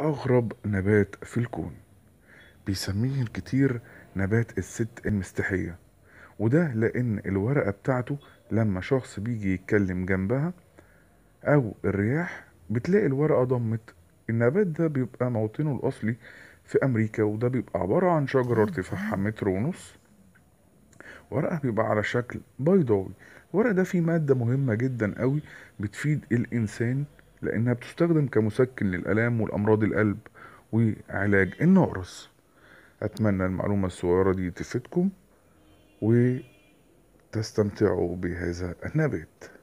أغرب نبات في الكون بيسميه الكتير نبات الست المستحية وده لأن الورقة بتاعته لما شخص بيجي يتكلم جنبها أو الرياح بتلاقي الورقة ضمت النبات ده بيبقى موطنه الأصلي في أمريكا وده بيبقى عبارة عن شجرة ارتفاعها متر ونص ورقها بيبقى على شكل بيضاوي الورق ده فيه مادة مهمة جدا قوي بتفيد الإنسان لأنها بتستخدم كمسكن للآلام والأمراض القلب وعلاج النقرس أتمنى المعلومة الصغيرة دي تفيدكم وتستمتعوا بهذا النبات